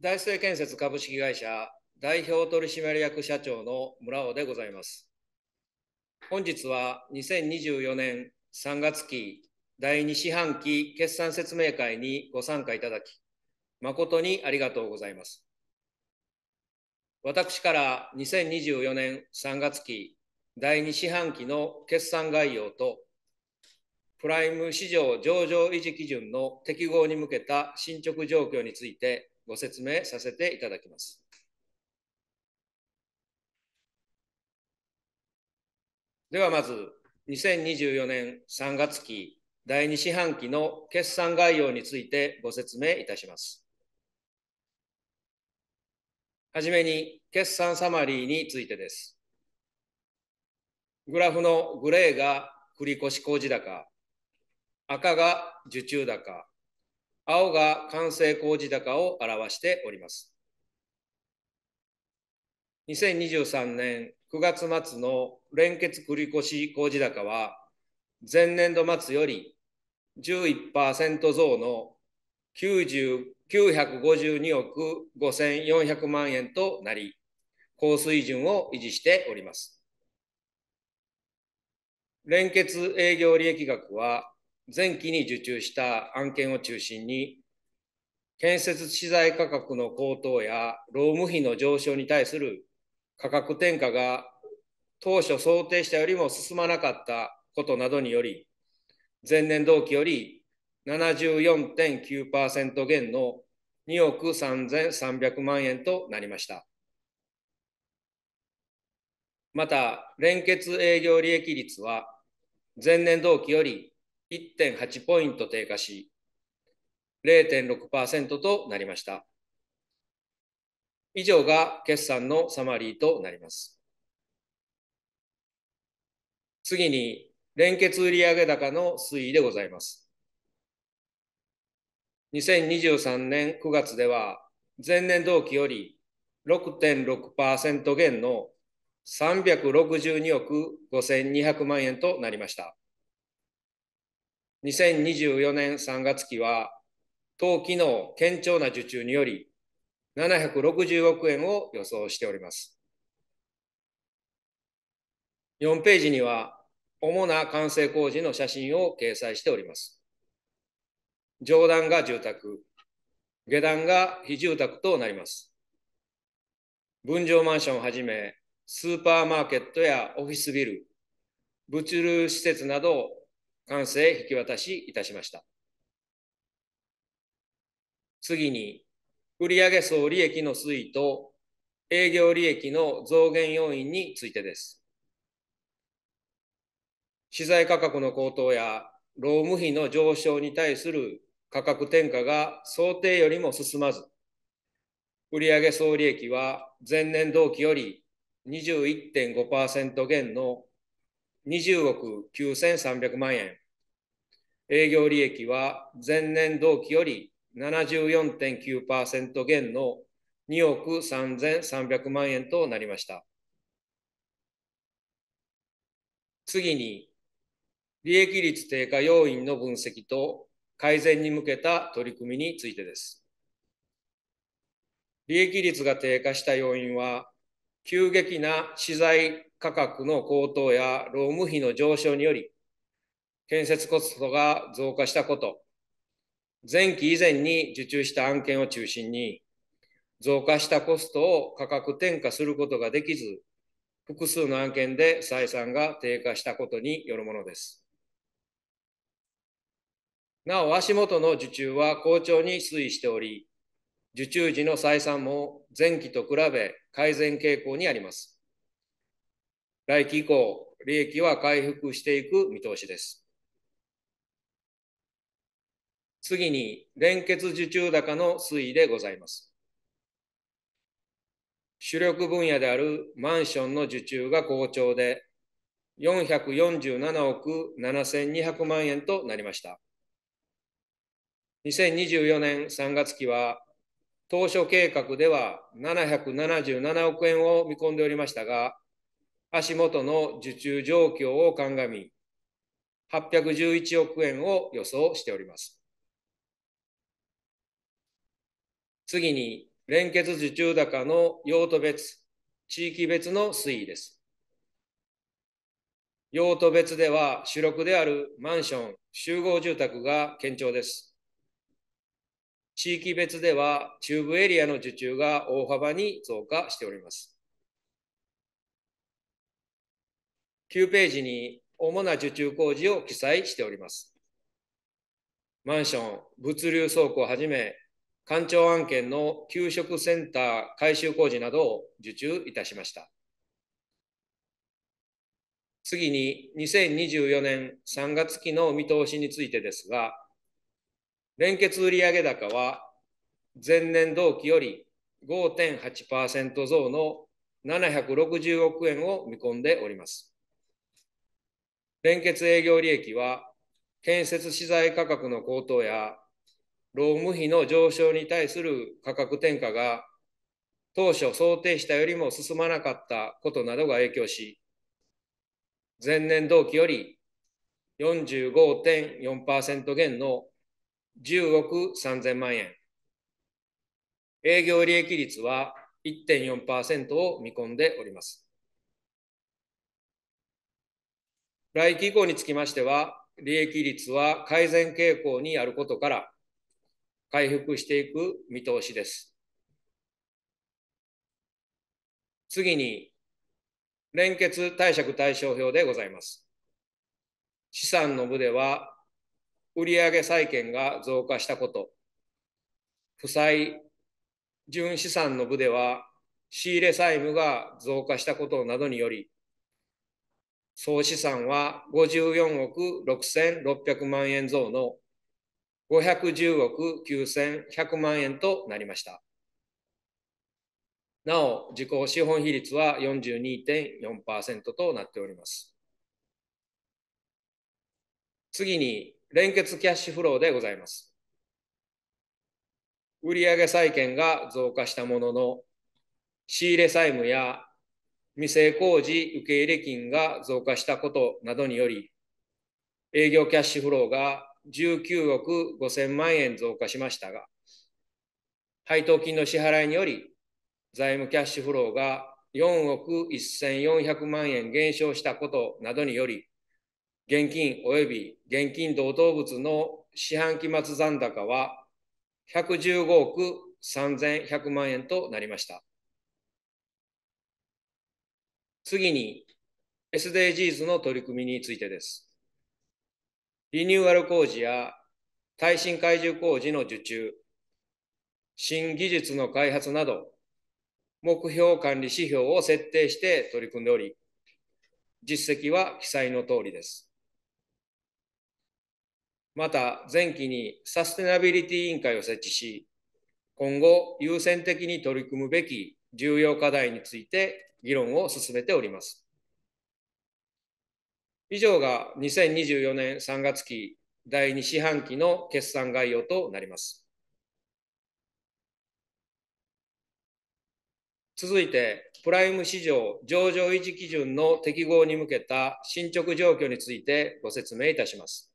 大成建設株式会社代表取締役社長の村尾でございます。本日は2024年3月期第2四半期決算説明会にご参加いただき、誠にありがとうございます。私から2024年3月期第2四半期の決算概要と、プライム市場上場維持基準の適合に向けた進捗状況についてご説明させていただきます。ではまず、2024年3月期第2四半期の決算概要についてご説明いたします。はじめに、決算サマリーについてです。グラフのグレーが繰越工事高、赤が受注高、青が完成工事高を表しております。2023年9月末の連結繰越工事高は、前年度末より11%増の952億5400万円となり、高水準を維持しております。連結営業利益額は前期に受注した案件を中心に、建設資材価格の高騰や労務費の上昇に対する価格転嫁が当初想定したよりも進まなかったことなどにより、前年同期より74.9%減の2億3300万円となりました。また、連結営業利益率は前年同期より1.8ポイント低下し、0.6%となりました。以上が決算のサマリーとなります。次に、連結売上高の推移でございます。2023年9月では、前年同期より6.6%減の362億5200万円となりました。2024年3月期は、当期の堅調な受注により、760億円を予想しております。4ページには、主な完成工事の写真を掲載しております。上段が住宅、下段が非住宅となります。分譲マンションをはじめ、スーパーマーケットやオフィスビル、物流施設など完成引き渡しいたしました。次に、売上総利益の推移と営業利益の増減要因についてです。資材価格の高騰や労務費の上昇に対する価格転嫁が想定よりも進まず、売上総利益は前年同期より21.5%減の20億9300万円。営業利益は前年同期より74.9%減の2億3300万円となりました。次に、利益率低下要因の分析と改善に向けた取り組みについてです。利益率が低下した要因は、急激な資材価格の高騰や労務費の上昇により、建設コストが増加したこと、前期以前に受注した案件を中心に、増加したコストを価格転嫁することができず、複数の案件で採算が低下したことによるものです。なお、足元の受注は好調に推移しており、受注時の採算も前期と比べ改善傾向にあります。来期以降、利益は回復していく見通しです。次に、連結受注高の推移でございます。主力分野であるマンションの受注が好調で、447億7200万円となりました。2024年3月期は、当初計画では777億円を見込んでおりましたが、足元の受注状況を鑑み、811億円を予想しております。次に、連結受注高の用途別、地域別の推移です。用途別では主力であるマンション、集合住宅が堅調です。地域別では中部エリアの受注が大幅に増加しております。9ページに主な受注工事を記載しております。マンション、物流倉庫をはじめ、官庁案件の給食センター改修工事などを受注いたしました。次に2024年3月期の見通しについてですが、連結売上高は前年同期より5.8%増の760億円を見込んでおります。連結営業利益は、建設資材価格の高騰や、労務費の上昇に対する価格転嫁が、当初想定したよりも進まなかったことなどが影響し、前年同期より45.4%減の10億3000万円。営業利益率は1.4%を見込んでおります。来期以降につきましては、利益率は改善傾向にあることから、回復していく見通しです。次に、連結貸借対照表でございます。資産の部では、売上債権が増加したこと、負債、純資産の部では、仕入れ債務が増加したことなどにより、総資産は54億6600万円増の510億9100万円となりました。なお、自己資本比率は42.4%となっております。次に、連結キャッシュフローでございます。売上債権が増加したものの、仕入れ債務や未成工事受け入れ金が増加したことなどにより、営業キャッシュフローが19億5000万円増加しましたが、配当金の支払いにより、財務キャッシュフローが4億1400万円減少したことなどにより、現金及び現金同等物の四半期末残高は115億3100万円となりました。次に SDGs の取り組みについてです。リニューアル工事や耐震改修工事の受注、新技術の開発など、目標管理指標を設定して取り組んでおり、実績は記載の通りです。また、前期にサステナビリティ委員会を設置し、今後優先的に取り組むべき重要課題について議論を進めております。以上が2024年3月期第2四半期の決算概要となります。続いて、プライム市場上場維持基準の適合に向けた進捗状況についてご説明いたします。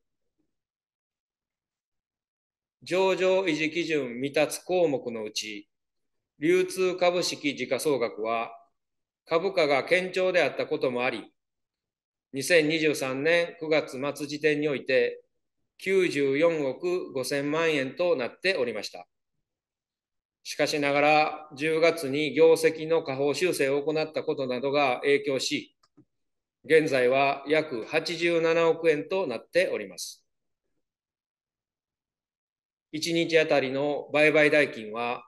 上場維持基準未達項目のうち、流通株式時価総額は株価が堅調であったこともあり、2023年9月末時点において94億5000万円となっておりました。しかしながら10月に業績の下方修正を行ったことなどが影響し、現在は約87億円となっております。1日あたりの売買代金は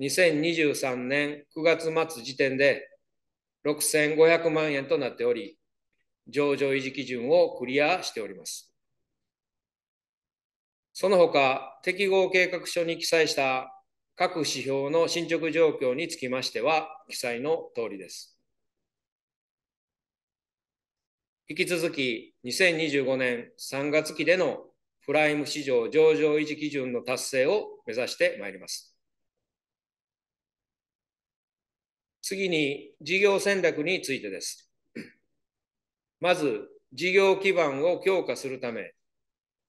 2023年9月末時点で6500万円となっており、上場維持基準をクリアしております。その他、適合計画書に記載した各指標の進捗状況につきましては、記載の通りです。引き続き、2025年3月期でのプライム市場上場維持基準の達成を目指してまいります。次に事業戦略についてです。まず、事業基盤を強化するため、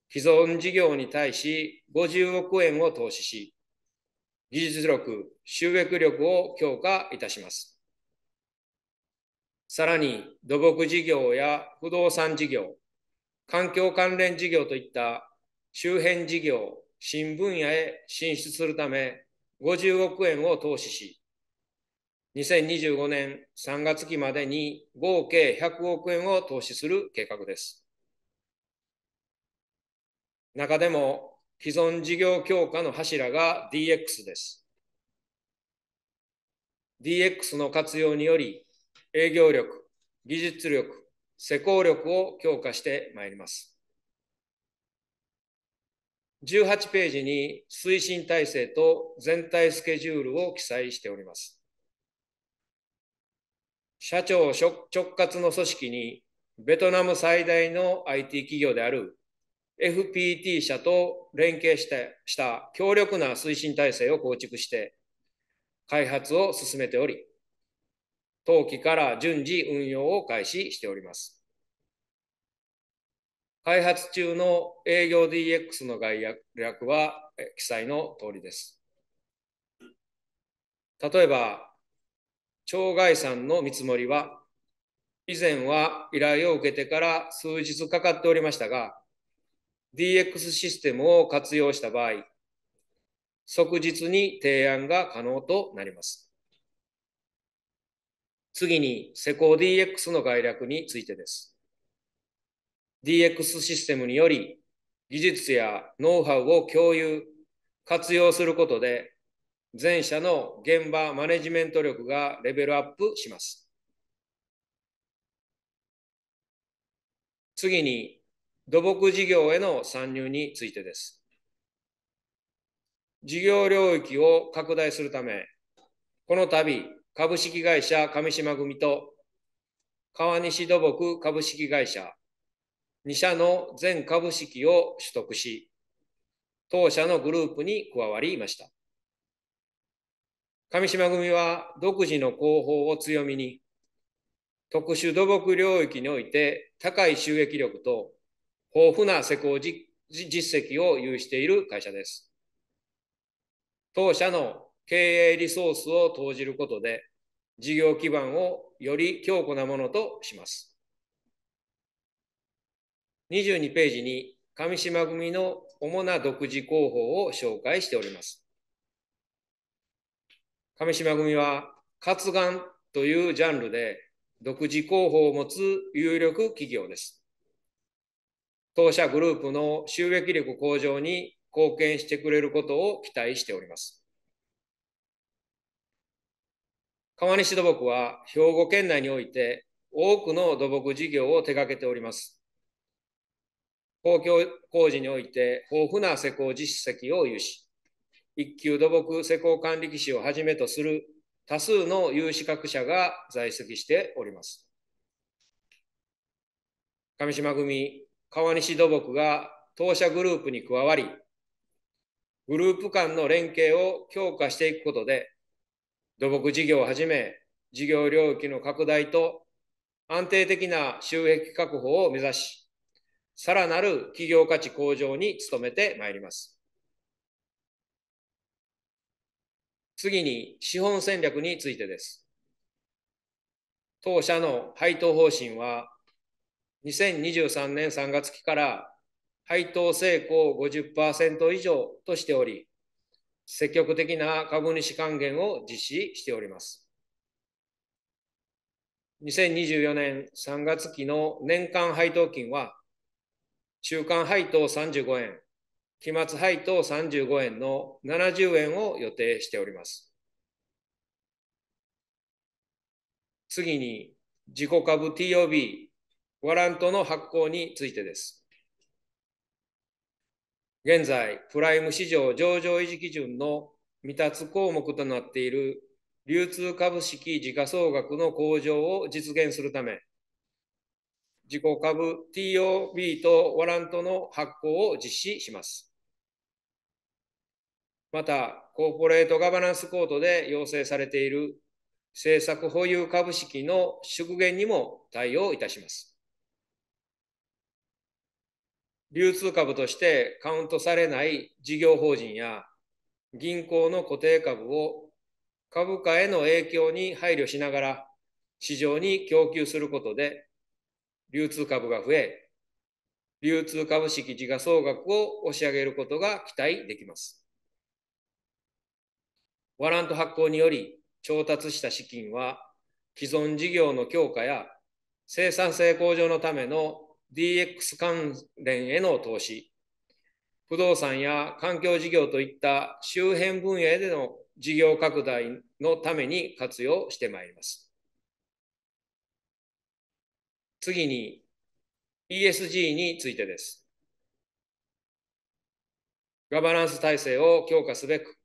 既存事業に対し50億円を投資し、技術力、収益力を強化いたします。さらに、土木事業や不動産事業、環境関連事業といった周辺事業、新分野へ進出するため、50億円を投資し、2025年3月期までに合計100億円を投資する計画です。中でも既存事業強化の柱が DX です。DX の活用により営業力、技術力、施工力を強化してまいります。18ページに推進体制と全体スケジュールを記載しております。社長直轄の組織にベトナム最大の IT 企業である FPT 社と連携してした強力な推進体制を構築して開発を進めており、当期から順次運用を開始しております。開発中の営業 DX の概略は記載の通りです。例えば、町外んの見積もりは、以前は依頼を受けてから数日かかっておりましたが、DX システムを活用した場合、即日に提案が可能となります。次に、施工 DX の概略についてです。DX システムにより、技術やノウハウを共有、活用することで、全社の現場マネジメント力がレベルアップします。次に、土木事業への参入についてです。事業領域を拡大するため、この度、株式会社上島組と川西土木株式会社2社の全株式を取得し、当社のグループに加わりました。上島組は独自の工法を強みに、特殊土木領域において高い収益力と豊富な施工実績を有している会社です。当社の経営リソースを投じることで、事業基盤をより強固なものとします。22ページに上島組の主な独自広報を紹介しております。亀島組は活眼というジャンルで独自広報を持つ有力企業です。当社グループの収益力向上に貢献してくれることを期待しております。川西土木は兵庫県内において多くの土木事業を手掛けております。公共工事において豊富な施工実績を有し、一級土木施工管理技師をはじめとする多数の有資格者が在籍しております。上島組川西土木が当社グループに加わり、グループ間の連携を強化していくことで、土木事業をはじめ、事業領域の拡大と安定的な収益確保を目指し、さらなる企業価値向上に努めてまいります。次に資本戦略についてです。当社の配当方針は、2023年3月期から配当成功50%以上としており、積極的な株主還元を実施しております。2024年3月期の年間配当金は、中間配当35円、期末配当35円の70円を予定しております。次に、自己株 TOB、ワラントの発行についてです。現在、プライム市場上場維持基準の未達項目となっている流通株式時価総額の向上を実現するため、自己株 TOB とワラントの発行を実施します。また、コーポレートガバナンスコードで要請されている政策保有株式の縮減にも対応いたします。流通株としてカウントされない事業法人や銀行の固定株を株価への影響に配慮しながら市場に供給することで流通株が増え、流通株式時価総額を押し上げることが期待できます。ワラント発行により調達した資金は、既存事業の強化や生産性向上のための DX 関連への投資、不動産や環境事業といった周辺分野での事業拡大のために活用してまいります。次に ESG についてです。ガバナンス体制を強化すべく、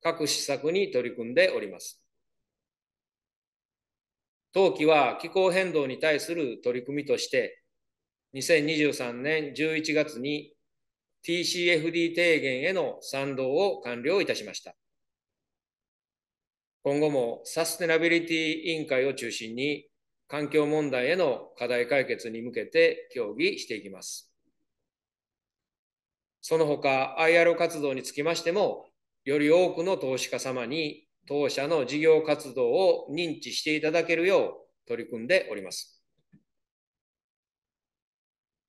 各施策に取り組んでおります。冬季は気候変動に対する取り組みとして、2023年11月に TCFD 提言への賛同を完了いたしました。今後もサステナビリティ委員会を中心に環境問題への課題解決に向けて協議していきます。その他 IR 活動につきましても、より多くの投資家様に当社の事業活動を認知していただけるよう取り組んでおります。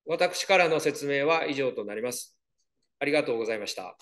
私からの説明は以上となります。ありがとうございました。